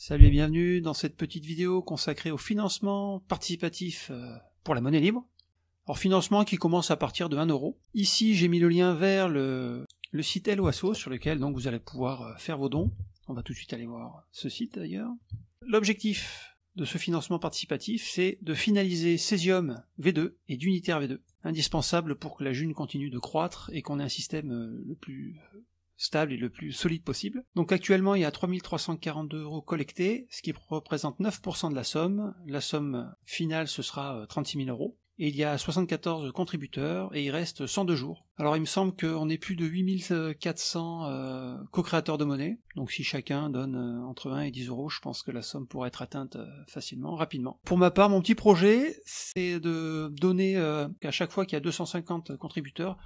Salut et bienvenue dans cette petite vidéo consacrée au financement participatif euh, pour la monnaie libre. Alors financement qui commence à partir de 1 euro. Ici j'ai mis le lien vers le, le site L.O.A.S.O. sur lequel donc vous allez pouvoir euh, faire vos dons. On va tout de suite aller voir ce site d'ailleurs. L'objectif de ce financement participatif, c'est de finaliser Césium V2 et d'Unitaire V2, indispensable pour que la June continue de croître et qu'on ait un système euh, le plus stable et le plus solide possible. Donc actuellement, il y a 3342 euros collectés, ce qui représente 9% de la somme. La somme finale, ce sera 36 euh, 000 euros. Et il y a 74 contributeurs et il reste 102 jours. Alors il me semble qu'on est plus de 8400 euh, co-créateurs de monnaie. Donc si chacun donne euh, entre 20 et 10 euros, je pense que la somme pourrait être atteinte facilement, rapidement. Pour ma part, mon petit projet, c'est de donner à chaque fois qu'il y a 250 contributeurs,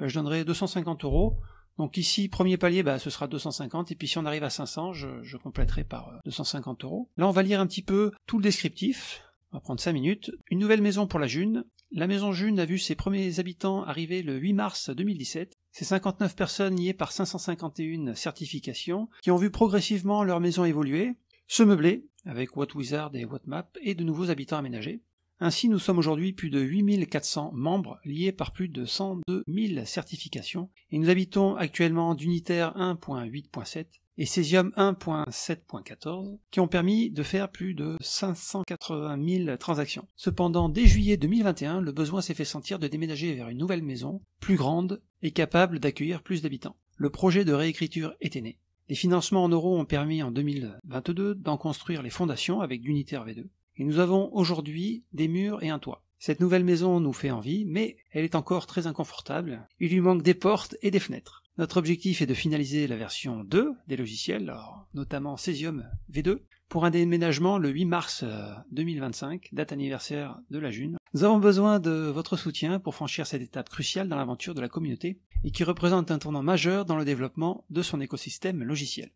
ben, je donnerai 250 euros donc ici, premier palier, bah, ce sera 250, et puis si on arrive à 500, je, je compléterai par 250 euh, euros. Là, on va lire un petit peu tout le descriptif. On va prendre 5 minutes. Une nouvelle maison pour la June. La maison June a vu ses premiers habitants arriver le 8 mars 2017. Ces 59 personnes liées par 551 certifications qui ont vu progressivement leur maison évoluer, se meubler avec What Wizard et What Map et de nouveaux habitants aménagés. Ainsi, nous sommes aujourd'hui plus de 8400 membres liés par plus de 102 000 certifications et nous habitons actuellement d'unitaire 1.8.7 et césium 1.7.14 qui ont permis de faire plus de 580 000 transactions. Cependant, dès juillet 2021, le besoin s'est fait sentir de déménager vers une nouvelle maison, plus grande et capable d'accueillir plus d'habitants. Le projet de réécriture était né. Les financements en euros ont permis en 2022 d'en construire les fondations avec d'unitaire V2 et nous avons aujourd'hui des murs et un toit. Cette nouvelle maison nous fait envie, mais elle est encore très inconfortable. Il lui manque des portes et des fenêtres. Notre objectif est de finaliser la version 2 des logiciels, notamment Cesium V2, pour un déménagement le 8 mars 2025, euh, date anniversaire de la June. Nous avons besoin de votre soutien pour franchir cette étape cruciale dans l'aventure de la communauté et qui représente un tournant majeur dans le développement de son écosystème logiciel.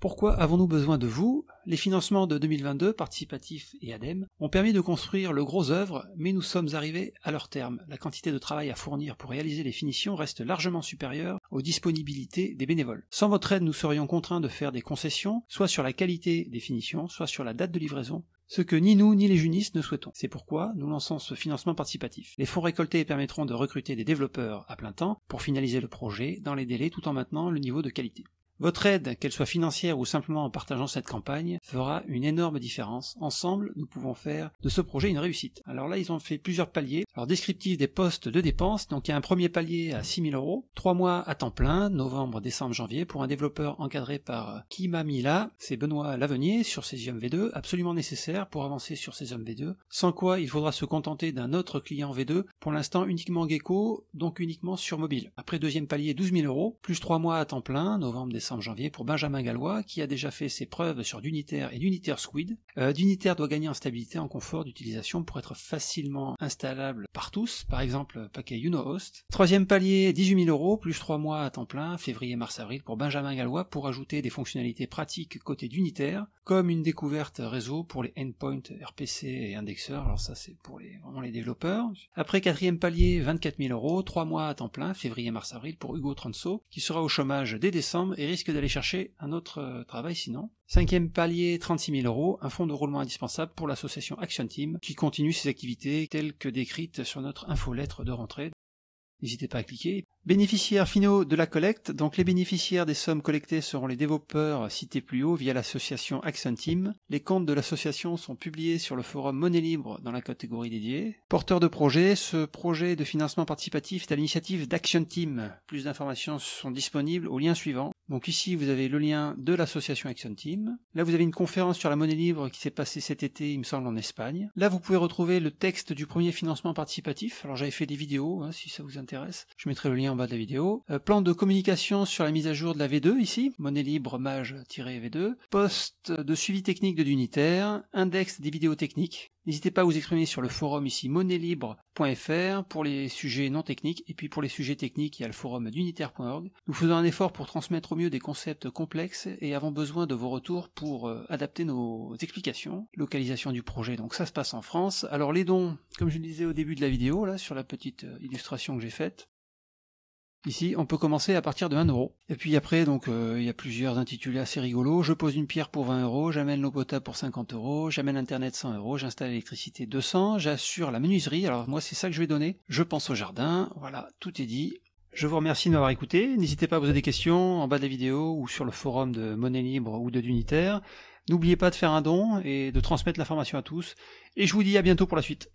Pourquoi avons-nous besoin de vous les financements de 2022, participatifs et ADEME, ont permis de construire le gros œuvre, mais nous sommes arrivés à leur terme. La quantité de travail à fournir pour réaliser les finitions reste largement supérieure aux disponibilités des bénévoles. Sans votre aide, nous serions contraints de faire des concessions, soit sur la qualité des finitions, soit sur la date de livraison, ce que ni nous ni les junistes ne souhaitons. C'est pourquoi nous lançons ce financement participatif. Les fonds récoltés permettront de recruter des développeurs à plein temps pour finaliser le projet dans les délais tout en maintenant le niveau de qualité. Votre aide, qu'elle soit financière ou simplement en partageant cette campagne, fera une énorme différence. Ensemble, nous pouvons faire de ce projet une réussite. Alors là, ils ont fait plusieurs paliers. Alors, descriptif des postes de dépenses. Donc, il y a un premier palier à 6000 euros. Trois mois à temps plein, novembre, décembre, janvier, pour un développeur encadré par là C'est Benoît Lavenier sur Cesium V2, absolument nécessaire pour avancer sur Cesium V2. Sans quoi, il faudra se contenter d'un autre client V2. Pour l'instant, uniquement Gecko, donc uniquement sur mobile. Après, deuxième palier, 12 000 euros, plus trois mois à temps plein, novembre, décembre, janvier pour Benjamin Gallois, qui a déjà fait ses preuves sur d'unitaire et d'unitaire squid. Euh, d'unitaire doit gagner en stabilité, en confort d'utilisation pour être facilement installable par tous, par exemple paquet UnoHost. Troisième palier, 18 000 euros, plus trois mois à temps plein, février, mars, avril pour Benjamin Gallois pour ajouter des fonctionnalités pratiques côté d'unitaire, comme une découverte réseau pour les endpoints RPC et indexeurs, alors ça c'est pour les, vraiment les développeurs. Après quatrième palier, 24 000 euros, trois mois à temps plein, février, mars, avril pour Hugo Transo, qui sera au chômage dès décembre et risque risque d'aller chercher un autre euh, travail sinon. Cinquième palier, 36 000 euros, un fonds de roulement indispensable pour l'association Action Team qui continue ses activités telles que décrites sur notre infolettre de rentrée. N'hésitez pas à cliquer. Bénéficiaires finaux de la collecte, donc les bénéficiaires des sommes collectées seront les développeurs cités plus haut via l'association Action Team. Les comptes de l'association sont publiés sur le forum Monnaie Libre dans la catégorie dédiée. Porteur de projet, ce projet de financement participatif est à l'initiative d'Action Team. Plus d'informations sont disponibles au lien suivant. Donc ici, vous avez le lien de l'association Action Team. Là, vous avez une conférence sur la monnaie libre qui s'est passée cet été, il me semble, en Espagne. Là, vous pouvez retrouver le texte du premier financement participatif. Alors j'avais fait des vidéos, hein, si ça vous intéresse. Je mettrai le lien en de la vidéo. Euh, plan de communication sur la mise à jour de la V2 ici, monnaie libre mage-V2, poste de suivi technique de l'unitaire, index des vidéos techniques. N'hésitez pas à vous exprimer sur le forum ici monnaie-libre.fr pour les sujets non techniques et puis pour les sujets techniques il y a le forum d'unitaire.org. Nous faisons un effort pour transmettre au mieux des concepts complexes et avons besoin de vos retours pour euh, adapter nos explications. Localisation du projet, donc ça se passe en France. Alors les dons, comme je le disais au début de la vidéo, là sur la petite euh, illustration que j'ai faite, Ici, on peut commencer à partir de 1 euro. Et puis après, donc, euh, il y a plusieurs intitulés assez rigolos. Je pose une pierre pour 20 euros, j'amène l'eau potable pour 50 euros, j'amène Internet 100 euros, j'installe l'électricité 200, j'assure la menuiserie. Alors moi, c'est ça que je vais donner. Je pense au jardin. Voilà, tout est dit. Je vous remercie de m'avoir écouté. N'hésitez pas à poser des questions en bas de la vidéo ou sur le forum de Monnaie Libre ou de Dunitaire. N'oubliez pas de faire un don et de transmettre l'information à tous. Et je vous dis à bientôt pour la suite.